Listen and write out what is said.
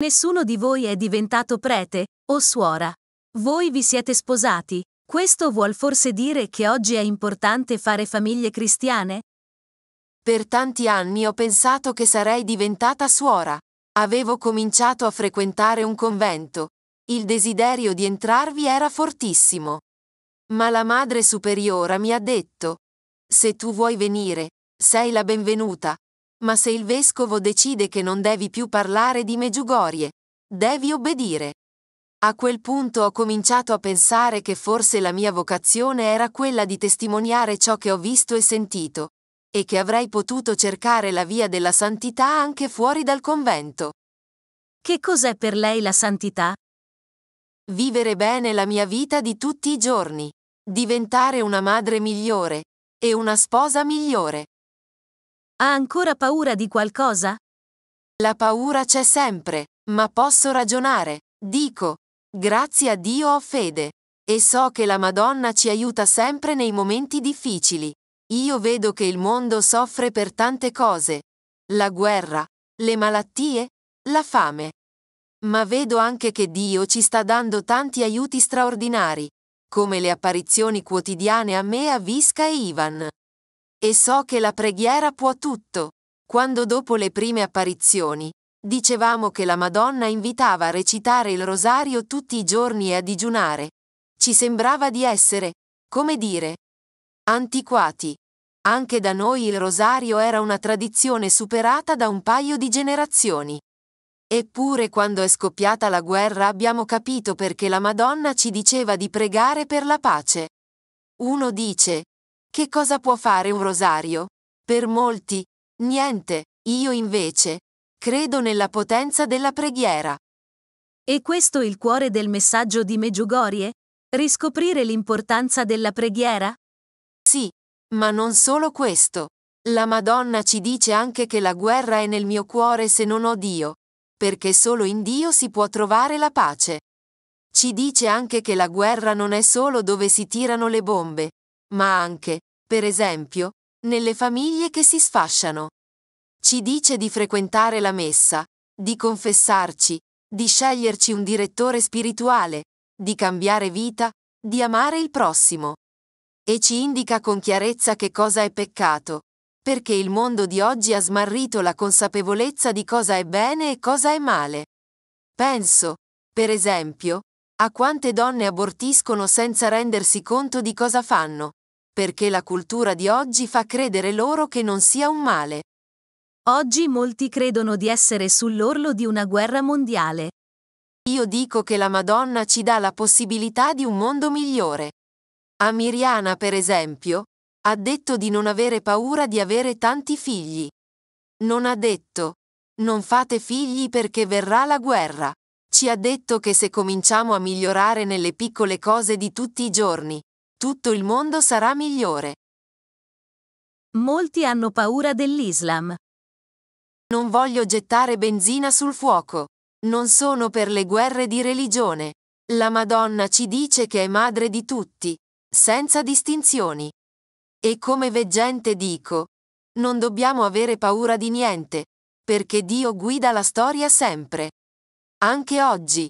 Nessuno di voi è diventato prete o suora. Voi vi siete sposati. Questo vuol forse dire che oggi è importante fare famiglie cristiane? Per tanti anni ho pensato che sarei diventata suora. Avevo cominciato a frequentare un convento. Il desiderio di entrarvi era fortissimo. Ma la madre superiora mi ha detto, se tu vuoi venire, sei la benvenuta, ma se il vescovo decide che non devi più parlare di Meggiugorie, devi obbedire. A quel punto ho cominciato a pensare che forse la mia vocazione era quella di testimoniare ciò che ho visto e sentito, e che avrei potuto cercare la via della santità anche fuori dal convento. Che cos'è per lei la santità? Vivere bene la mia vita di tutti i giorni, diventare una madre migliore e una sposa migliore. Ha ancora paura di qualcosa? La paura c'è sempre, ma posso ragionare. Dico, grazie a Dio ho fede. E so che la Madonna ci aiuta sempre nei momenti difficili. Io vedo che il mondo soffre per tante cose. La guerra, le malattie, la fame. Ma vedo anche che Dio ci sta dando tanti aiuti straordinari, come le apparizioni quotidiane a me, a Visca e Ivan. E so che la preghiera può tutto. Quando dopo le prime apparizioni, dicevamo che la Madonna invitava a recitare il rosario tutti i giorni e a digiunare, ci sembrava di essere, come dire, antiquati. Anche da noi il rosario era una tradizione superata da un paio di generazioni. Eppure quando è scoppiata la guerra abbiamo capito perché la Madonna ci diceva di pregare per la pace. Uno dice, che cosa può fare un rosario? Per molti, niente, io invece, credo nella potenza della preghiera. E questo il cuore del messaggio di Meggiugorie? Riscoprire l'importanza della preghiera? Sì, ma non solo questo. La Madonna ci dice anche che la guerra è nel mio cuore se non ho Dio, perché solo in Dio si può trovare la pace. Ci dice anche che la guerra non è solo dove si tirano le bombe, ma anche, per esempio, nelle famiglie che si sfasciano. Ci dice di frequentare la messa, di confessarci, di sceglierci un direttore spirituale, di cambiare vita, di amare il prossimo. E ci indica con chiarezza che cosa è peccato, perché il mondo di oggi ha smarrito la consapevolezza di cosa è bene e cosa è male. Penso, per esempio, a quante donne abortiscono senza rendersi conto di cosa fanno perché la cultura di oggi fa credere loro che non sia un male. Oggi molti credono di essere sull'orlo di una guerra mondiale. Io dico che la Madonna ci dà la possibilità di un mondo migliore. A Miriana, per esempio, ha detto di non avere paura di avere tanti figli. Non ha detto, non fate figli perché verrà la guerra. Ci ha detto che se cominciamo a migliorare nelle piccole cose di tutti i giorni, tutto il mondo sarà migliore. Molti hanno paura dell'Islam. Non voglio gettare benzina sul fuoco. Non sono per le guerre di religione. La Madonna ci dice che è madre di tutti, senza distinzioni. E come veggente dico, non dobbiamo avere paura di niente, perché Dio guida la storia sempre. Anche oggi.